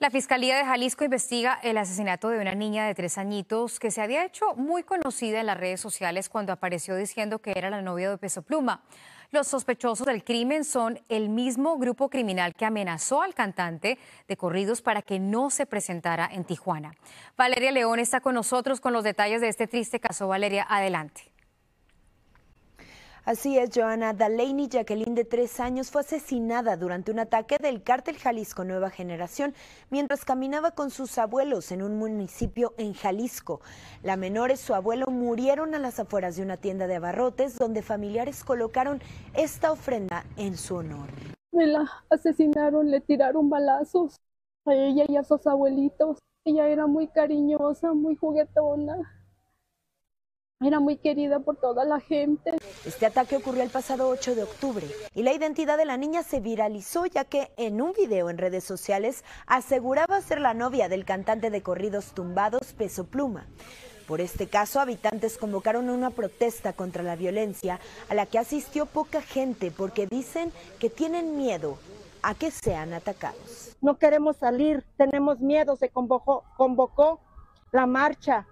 La Fiscalía de Jalisco investiga el asesinato de una niña de tres añitos que se había hecho muy conocida en las redes sociales cuando apareció diciendo que era la novia de Peso Pluma. Los sospechosos del crimen son el mismo grupo criminal que amenazó al cantante de corridos para que no se presentara en Tijuana. Valeria León está con nosotros con los detalles de este triste caso. Valeria, adelante. Así es, Joana y Jacqueline de tres años fue asesinada durante un ataque del cártel Jalisco Nueva Generación mientras caminaba con sus abuelos en un municipio en Jalisco. La menor y su abuelo murieron a las afueras de una tienda de abarrotes donde familiares colocaron esta ofrenda en su honor. Me la asesinaron, le tiraron balazos a ella y a sus abuelitos. Ella era muy cariñosa, muy juguetona era muy querida por toda la gente. Este ataque ocurrió el pasado 8 de octubre y la identidad de la niña se viralizó ya que en un video en redes sociales aseguraba ser la novia del cantante de corridos tumbados Peso Pluma. Por este caso, habitantes convocaron una protesta contra la violencia a la que asistió poca gente porque dicen que tienen miedo a que sean atacados. No queremos salir, tenemos miedo, se convocó la marcha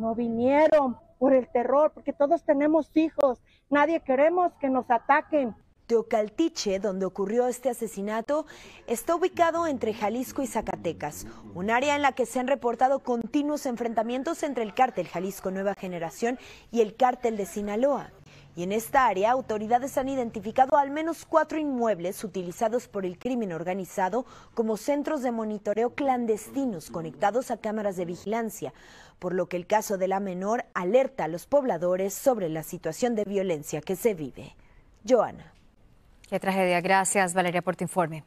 no vinieron por el terror, porque todos tenemos hijos, nadie queremos que nos ataquen. Teocaltiche, donde ocurrió este asesinato, está ubicado entre Jalisco y Zacatecas, un área en la que se han reportado continuos enfrentamientos entre el cártel Jalisco Nueva Generación y el cártel de Sinaloa. Y en esta área, autoridades han identificado al menos cuatro inmuebles utilizados por el crimen organizado como centros de monitoreo clandestinos conectados a cámaras de vigilancia, por lo que el caso de la menor alerta a los pobladores sobre la situación de violencia que se vive. Joana. Qué tragedia. Gracias, Valeria, por tu informe.